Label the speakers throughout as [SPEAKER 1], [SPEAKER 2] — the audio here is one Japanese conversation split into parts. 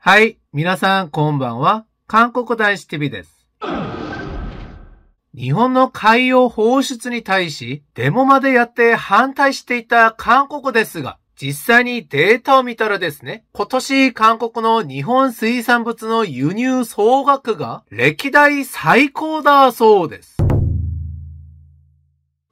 [SPEAKER 1] はい、皆さんこんばんは。韓国大使 TV です。日本の海洋放出に対し、デモまでやって反対していた韓国ですが、実際にデータを見たらですね、今年韓国の日本水産物の輸入総額が歴代最高だそうです。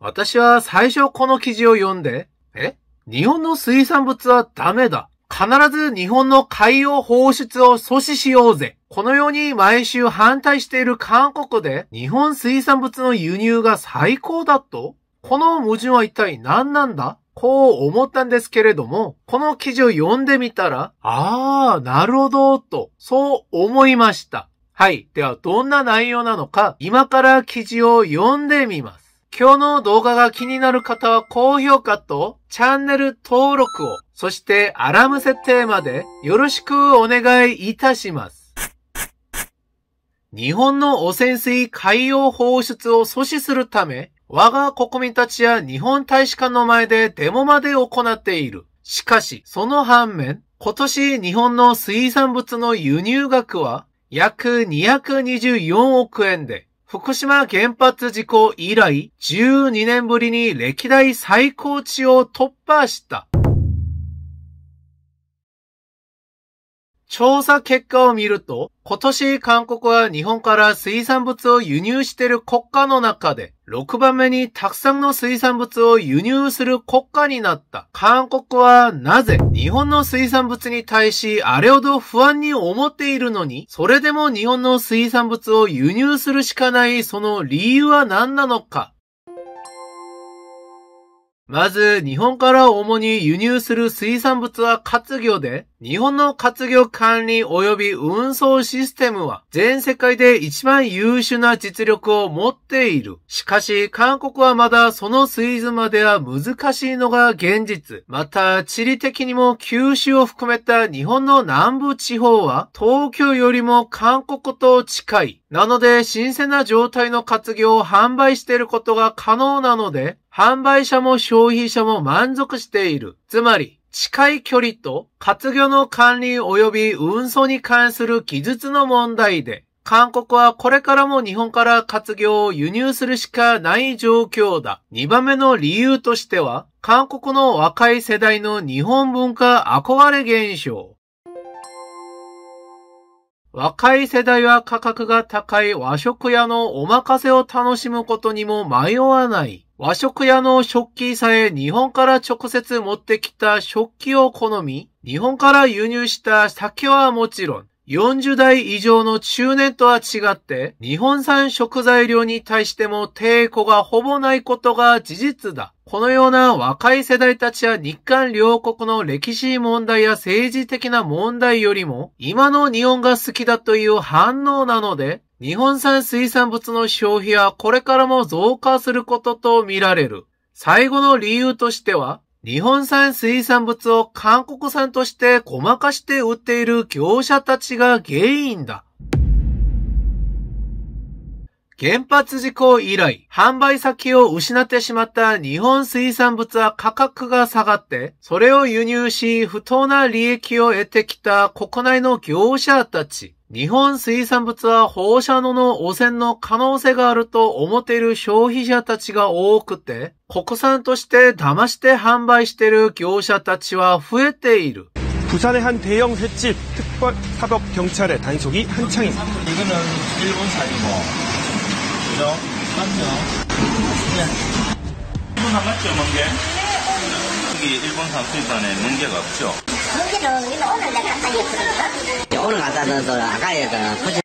[SPEAKER 1] 私は最初この記事を読んで、え日本の水産物はダメだ。必ず日本の海洋放出を阻止しようぜ。このように毎週反対している韓国で日本水産物の輸入が最高だとこの矛盾は一体何なんだこう思ったんですけれども、この記事を読んでみたら、あー、なるほど、と、そう思いました。はい。では、どんな内容なのか、今から記事を読んでみます。今日の動画が気になる方は高評価とチャンネル登録を、そしてアラーム設定までよろしくお願いいたします。日本の汚染水海洋放出を阻止するため、我が国民たちや日本大使館の前でデモまで行っている。しかし、その反面、今年日本の水産物の輸入額は約224億円で、福島原発事故以来12年ぶりに歴代最高値を突破した。調査結果を見ると、今年韓国は日本から水産物を輸入している国家の中で、6番目にたくさんの水産物を輸入する国家になった。韓国はなぜ日本の水産物に対しあれほど不安に思っているのに、それでも日本の水産物を輸入するしかないその理由は何なのかまず、日本から主に輸入する水産物は活業で、日本の活業管理及び運送システムは全世界で一番優秀な実力を持っている。しかし、韓国はまだその水準までは難しいのが現実。また、地理的にも九州を含めた日本の南部地方は東京よりも韓国と近い。なので、新鮮な状態の活業を販売していることが可能なので、販売者も消費者も満足している。つまり、近い距離と活魚の管理及び運送に関する技術の問題で、韓国はこれからも日本から活魚を輸入するしかない状況だ。2番目の理由としては、韓国の若い世代の日本文化憧れ現象。若い世代は価格が高い和食屋のお任せを楽しむことにも迷わない。和食屋の食器さえ日本から直接持ってきた食器を好み、日本から輸入した酒はもちろん、40代以上の中年とは違って、日本産食材量に対しても抵抗がほぼないことが事実だ。このような若い世代たちは日韓両国の歴史問題や政治的な問題よりも、今の日本が好きだという反応なので、日本産水産物の消費はこれからも増加することと見られる。最後の理由としては、日本産水産物を韓国産としてごまかして売っている業者たちが原因だ。原発事故以来、販売先を失ってしまった日本水産物は価格が下がって、それを輸入し、不当な利益を得てきた国内の業者たち。日本水産物は放射能の汚染の可能性があると思っている消費者たちが多くて、国産として騙して販売している業者たちは増えている。釜山의한대형횟집특별사법경찰의단속이한창입니다이거는일본산이고그죠맞죠네죠게여기일본상수입안에문제가없죠문제도우리는오늘내가갖다줬거든요오늘갖다줘서아까에다가포지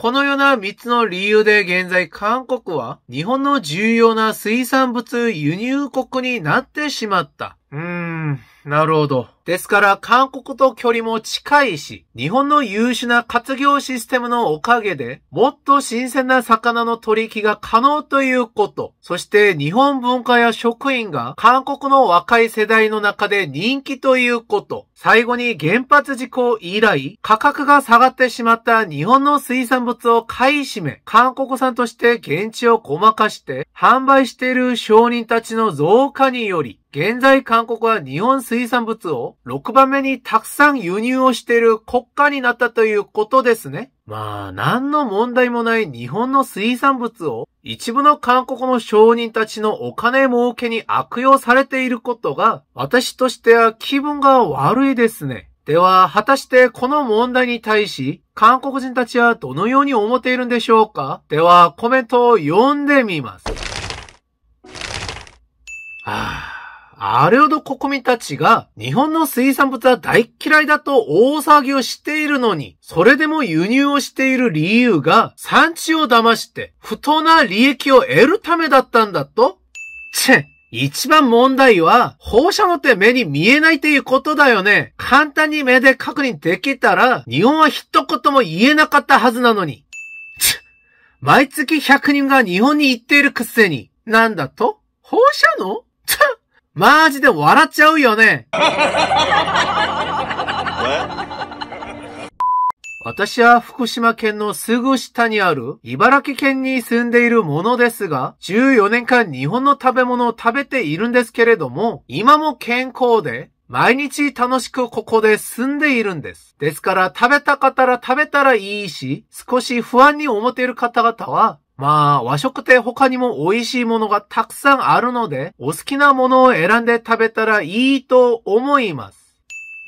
[SPEAKER 1] このような3つの理由で現在韓国は日本の重要な水産物輸入国になってしまった。うーん。なるほど。ですから、韓国と距離も近いし、日本の優秀な活業システムのおかげで、もっと新鮮な魚の取引が可能ということ。そして、日本文化や職員が韓国の若い世代の中で人気ということ。最後に原発事故以来、価格が下がってしまった日本の水産物を買い占め、韓国産として現地をごまかして、販売している商人たちの増加により、現在韓国は日本水水産物を6番目にたくさん輸入をしている国家になったということですね。まあ、何の問題もない日本の水産物を一部の韓国の商人たちのお金儲けに悪用されていることが、私としては気分が悪いですね。では、果たしてこの問題に対し、韓国人たちはどのように思っているんでしょうかでは、コメントを読んでみます。はああれほど国民たちが日本の水産物は大嫌いだと大騒ぎをしているのに、それでも輸入をしている理由が産地を騙して不当な利益を得るためだったんだとチェ一番問題は、放射能って目に見えないっていうことだよね。簡単に目で確認できたら、日本は一言も言えなかったはずなのに。毎月100人が日本に行っているくせに、なんだと放射能マジで笑っちゃうよね。私は福島県のすぐ下にある茨城県に住んでいるものですが、14年間日本の食べ物を食べているんですけれども、今も健康で、毎日楽しくここで住んでいるんです。ですから食べたかったら食べたらいいし、少し不安に思っている方々は、まあ、和食って他にも美味しいものがたくさんあるので、お好きなものを選んで食べたらいいと思います。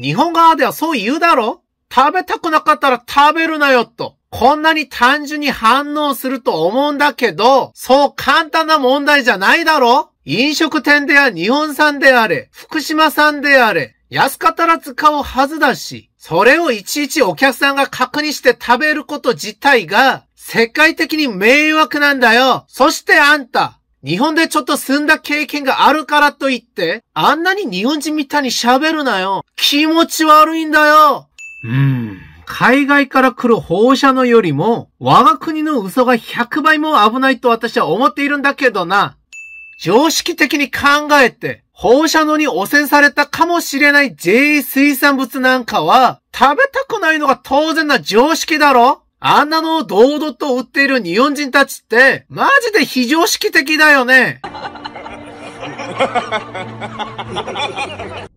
[SPEAKER 1] 日本側ではそう言うだろ食べたくなかったら食べるなよと。こんなに単純に反応すると思うんだけど、そう簡単な問題じゃないだろ飲食店では日本産であれ、福島産であれ、安かったら使うはずだし、それをいちいちお客さんが確認して食べること自体が、世界的に迷惑なんだよ。そしてあんた、日本でちょっと住んだ経験があるからといって、あんなに日本人みたいに喋るなよ。気持ち悪いんだよ。うーん。海外から来る放射能よりも、我が国の嘘が100倍も危ないと私は思っているんだけどな。常識的に考えて、放射能に汚染されたかもしれない J 水産物なんかは、食べたくないのが当然な常識だろあんなのを堂々と売っている日本人たちって、マジで非常識的だよね。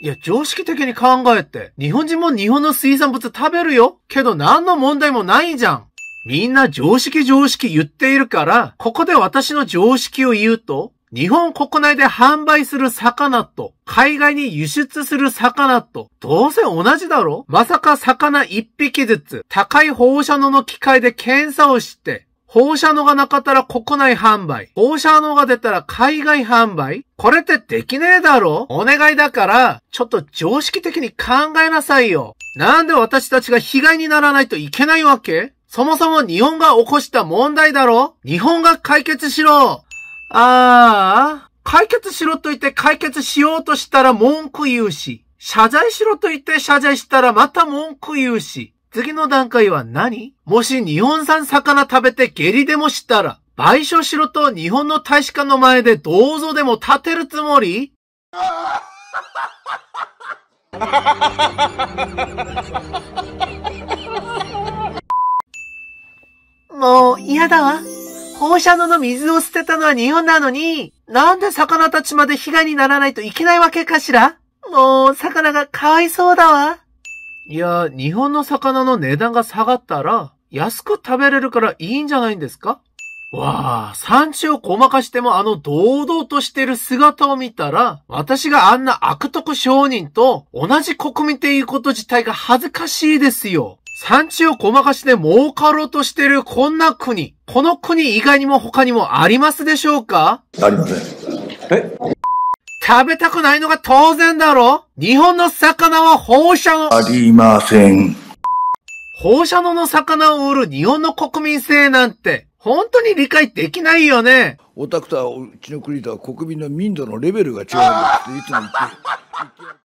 [SPEAKER 1] いや、常識的に考えて、日本人も日本の水産物食べるよ。けど何の問題もないじゃん。みんな常識常識言っているから、ここで私の常識を言うと、日本国内で販売する魚と海外に輸出する魚とどうせ同じだろまさか魚一匹ずつ高い放射能の機械で検査をして放射能がなかったら国内販売。放射能が出たら海外販売これってできねえだろお願いだから、ちょっと常識的に考えなさいよ。なんで私たちが被害にならないといけないわけそもそも日本が起こした問題だろ日本が解決しろああ、解決しろと言って解決しようとしたら文句言うし、謝罪しろと言って謝罪したらまた文句言うし、次の段階は何もし日本産魚食べて下痢でもしたら、賠償しろと日本の大使館の前で銅像でも立てるつもり もう嫌だわ。放射能の水を捨てたのは日本なのに、なんで魚たちまで被害にならないといけないわけかしらもう、魚がかわいそうだわ。いや、日本の魚の値段が下がったら、安く食べれるからいいんじゃないんですかわあ、産地をごまかしてもあの堂々としてる姿を見たら、私があんな悪徳商人と同じ国民っていうこと自体が恥ずかしいですよ。産地をごまかして儲かろうとしてるこんな国、この国以外にも他にもありますでしょうかありません。え食べたくないのが当然だろ日本の魚は放射能。ありません。放射能の魚を売る日本の国民性なんて、本当に理解できないよね。オタクとはうちの国とは国民の民度のレベルが違うんですっていつも言って。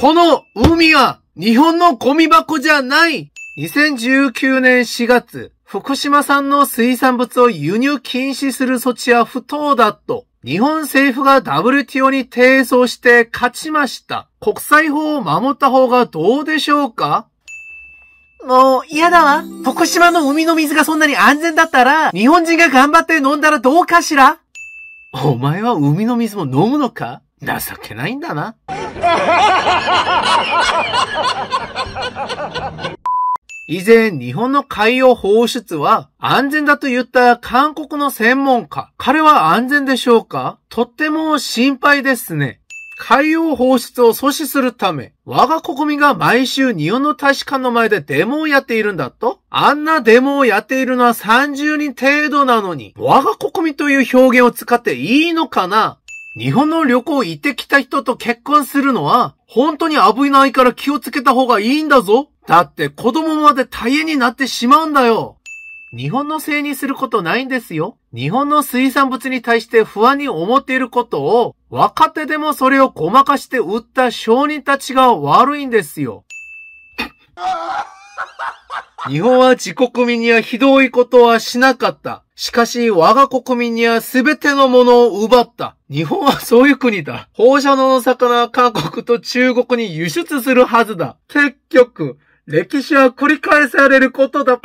[SPEAKER 1] この海は日本のゴミ箱じゃない !2019 年4月、福島産の水産物を輸入禁止する措置は不当だと、日本政府が WTO に提訴して勝ちました。国際法を守った方がどうでしょうかもう嫌だわ。徳島の海の水がそんなに安全だったら、日本人が頑張って飲んだらどうかしらお前は海の水も飲むのか情けないんだな。以前、日本の海洋放出は安全だと言った韓国の専門家。彼は安全でしょうかとっても心配ですね。海洋放出を阻止するため、我が国民が毎週日本の大使館の前でデモをやっているんだとあんなデモをやっているのは30人程度なのに、我が国民という表現を使っていいのかな日本の旅行行ってきた人と結婚するのは、本当に危ないから気をつけた方がいいんだぞ。だって子供まで大変になってしまうんだよ。日本のせいにすることないんですよ。日本の水産物に対して不安に思っていることを、若手でもそれをごまかして売った商人たちが悪いんですよ。日本は自国民にはひどいことはしなかった。しかし、我が国民には全てのものを奪った。日本はそういう国だ。放射能の魚は韓国と中国に輸出するはずだ。結局、歴史は繰り返されることだ。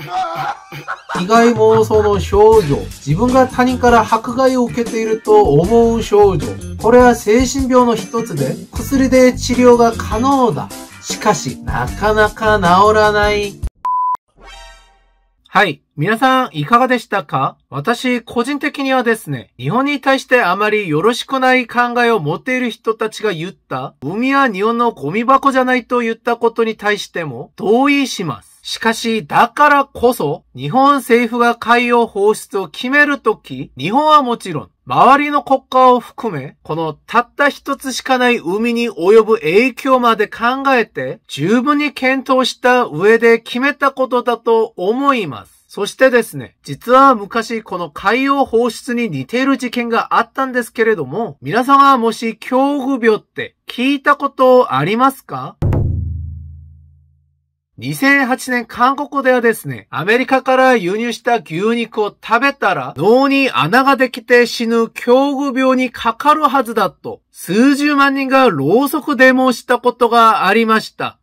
[SPEAKER 1] 被害妄想の少女。自分が他人から迫害を受けていると思う少女。これは精神病の一つで、薬で治療が可能だ。しかし、なかなか治らない。はい。皆さん、いかがでしたか私、個人的にはですね、日本に対してあまりよろしくない考えを持っている人たちが言った、海は日本のゴミ箱じゃないと言ったことに対しても同意します。しかし、だからこそ、日本政府が海洋放出を決めるとき、日本はもちろん、周りの国家を含め、このたった一つしかない海に及ぶ影響まで考えて、十分に検討した上で決めたことだと思います。そしてですね、実は昔この海洋放出に似ている事件があったんですけれども、皆さんはもし恐怖病って聞いたことありますか2008年韓国ではですね、アメリカから輸入した牛肉を食べたら脳に穴ができて死ぬ恐怖病にかかるはずだと、数十万人がろうそくデモをしたことがありました。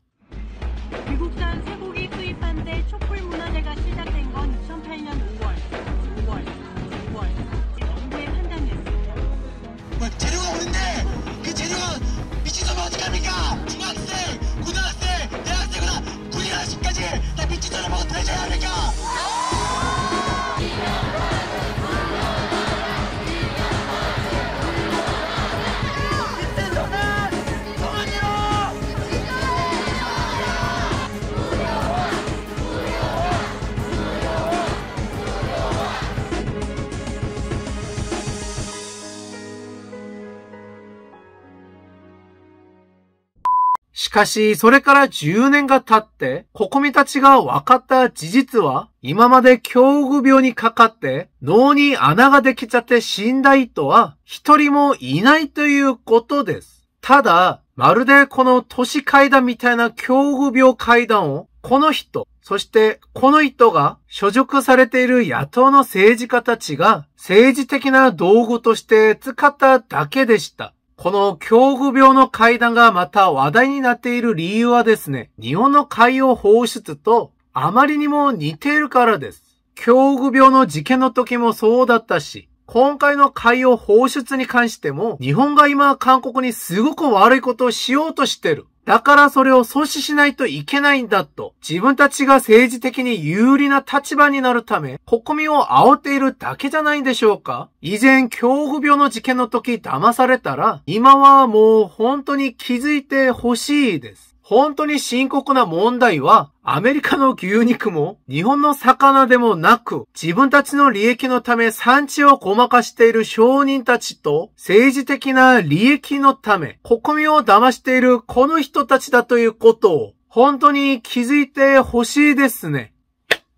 [SPEAKER 1] かし、それから10年が経って、こ民たちが分かった事実は、今まで恐怖病にかかって、脳に穴ができちゃって死んだ人は、一人もいないということです。ただ、まるでこの都市階段みたいな恐怖病階段を、この人、そしてこの人が所属されている野党の政治家たちが政治的な道具として使っただけでした。この恐怖病の階段がまた話題になっている理由はですね、日本の海洋放出とあまりにも似ているからです。恐怖病の事件の時もそうだったし、今回の海洋放出に関しても、日本が今韓国にすごく悪いことをしようとしてる。だからそれを阻止しないといけないんだと、自分たちが政治的に有利な立場になるため、国民を煽っているだけじゃないでしょうか以前、恐怖病の事件の時騙されたら、今はもう本当に気づいてほしいです。本当に深刻な問題は、アメリカの牛肉も日本の魚でもなく、自分たちの利益のため産地をごまかしている商人たちと、政治的な利益のため、国民を騙しているこの人たちだということを、本当に気づいてほしいですね。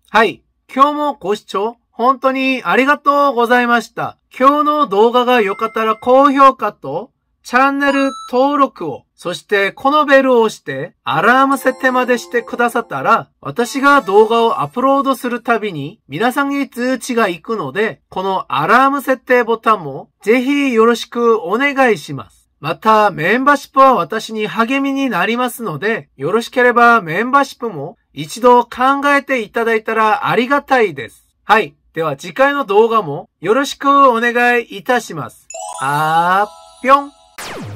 [SPEAKER 1] はい。今日もご視聴本当にありがとうございました。今日の動画が良かったら高評価とチャンネル登録を、そしてこのベルを押して、アラーム設定までしてくださったら、私が動画をアップロードするたびに、皆さんに通知が行くので、このアラーム設定ボタンも、ぜひよろしくお願いします。また、メンバーシップは私に励みになりますので、よろしければメンバーシップも一度考えていただいたらありがたいです。はい。では次回の動画もよろしくお願いいたします。あーぴょん Thank you.